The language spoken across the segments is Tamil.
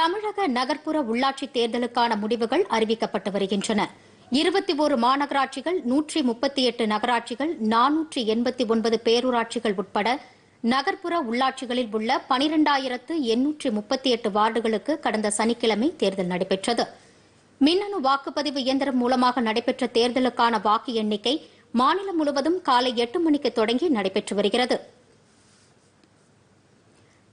தமிழக நகர்ப்புற உள்ளாட்சி தேர்தலுக்கான முடிவுகள் அறிவிக்கப்பட்டு வருகின்றன இருபத்தி ஒரு மாநகராட்சிகள் நூற்றி முப்பத்தி எட்டு நகராட்சிகள் நானூற்றி எண்பத்தி ஒன்பது பேரூராட்சிகள் உட்பட நகர்ப்புற உள்ளாட்சிகளில் உள்ள பனிரெண்டாயிரத்து எண்ணூற்றி முப்பத்தி எட்டு வார்டுகளுக்கு கடந்த சனிக்கிழமை தேர்தல் நடைபெற்றது மின்னணு வாக்குப்பதிவு இயந்திரம் மூலமாக நடைபெற்ற தேர்தலுக்கான வாக்கு எண்ணிக்கை மாநிலம் முழுவதும் காலை எட்டு மணிக்கு தொடங்கி நடைபெற்று வருகிறது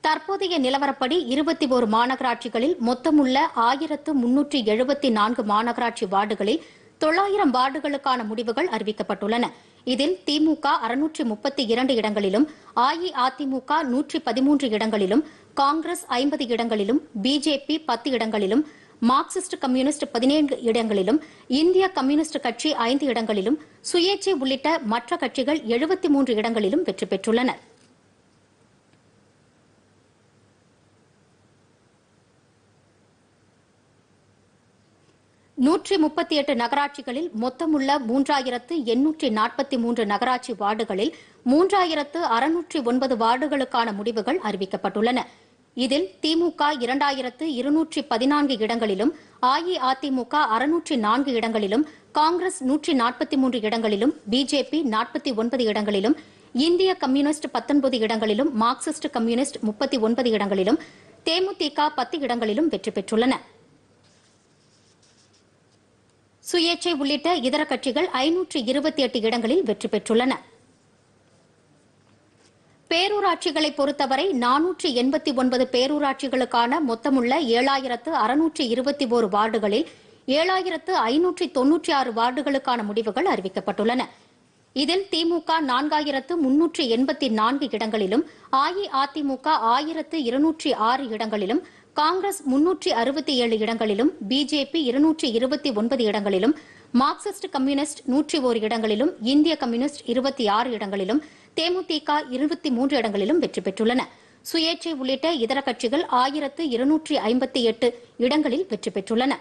தற்போதைய நிலவரப்படி இருபத்தி ஒரு மாநகராட்சிகளில் மொத்தமுள்ள ஆயிரத்து முன்னூற்றி எழுபத்தி நான்கு மாநகராட்சி வார்டுகளில் தொள்ளாயிரம் வார்டுகளுக்கான முடிவுகள் அறிவிக்கப்பட்டுள்ளன இதில் திமுக அறுநூற்றி முப்பத்தி இரண்டு இடங்களிலும் அஇஅதிமுக நூற்றி பதிமூன்று இடங்களிலும் காங்கிரஸ் ஐம்பது இடங்களிலும் பிஜேபி பத்து இடங்களிலும் மார்க்சிஸ்ட் கம்யூனிஸ்ட் பதினேழு இடங்களிலும் இந்திய கம்யூனிஸ்ட் கட்சி ஐந்து இடங்களிலும் சுயேட்சை உள்ளிட்ட மற்ற கட்சிகள் எழுபத்தி மூன்று இடங்களிலும் வெற்றி பெற்றுள்ளனா் நூற்றி முப்பத்தி எட்டு நகராட்சிகளில் மொத்தமுள்ள மூன்றாயிரத்து எண்ணூற்றி நாற்பத்தி மூன்று நகராட்சி வார்டுகளில் மூன்றாயிரத்து அறுநூற்றி ஒன்பது வார்டுகளுக்கான முடிவுகள் அறிவிக்கப்பட்டுள்ளன இதில் திமுக இரண்டாயிரத்து இருநூற்றி பதினான்கு இடங்களிலும் அஇஅதிமுக அறுநூற்றி நான்கு இடங்களிலும் காங்கிரஸ் நூற்றி நாற்பத்தி மூன்று இடங்களிலும் பிஜேபி நாற்பத்தி ஒன்பது இடங்களிலும் இந்திய கம்யூனிஸ்ட் பத்தொன்பது இடங்களிலும் மார்க்சிஸ்ட் கம்யூனிஸ்ட் முப்பத்தி ஒன்பது இடங்களிலும் தேமுதிக பத்து இடங்களிலும் வெற்றி பெற்றுள்ளன சுயேச்சை உள்ளிட்ட இதர கட்சிகள் ஐநூற்றி இருபத்தி எட்டு இடங்களில் வெற்றி பெற்றுள்ளன பேரூராட்சிகளை பொறுத்தவரை நானூற்றி எண்பத்தி ஒன்பது பேரூராட்சிகளுக்கான மொத்தமுள்ள ஏழாயிரத்து அறுநூற்றி இருபத்தி ஒரு வார்டுகளில் ஏழாயிரத்து ஐநூற்றி தொன்னூற்றி ஆறு வார்டுகளுக்கான முடிவுகள் அறிவிக்கப்பட்டுள்ளன இதில் திமுக நான்காயிரத்து முன்னூற்றி எண்பத்தி நான்கு இடங்களிலும் அஇஅதிமுக ஆயிரத்து இருநூற்றி ஆறு இடங்களிலும் காங்கிரஸ் முன்னூற்றி அறுபத்தி ஏழு இடங்களிலும் பிஜேபி இருநூற்றி இருபத்தி ஒன்பது இடங்களிலும் மார்க்சிஸ்ட் கம்யூனிஸ்ட் நூற்றி ஓர் இடங்களிலும் இந்திய கம்யூனிஸ்ட் இருபத்தி ஆறு இடங்களிலும் தேமுதிக இருபத்தி மூன்று இடங்களிலும் வெற்றி பெற்றுள்ளன சுயேட்சை உள்ளிட்ட இதர கட்சிகள் ஆயிரத்து இருநூற்றி ஐம்பத்தி எட்டு இடங்களில் வெற்றி பெற்றுள்ளன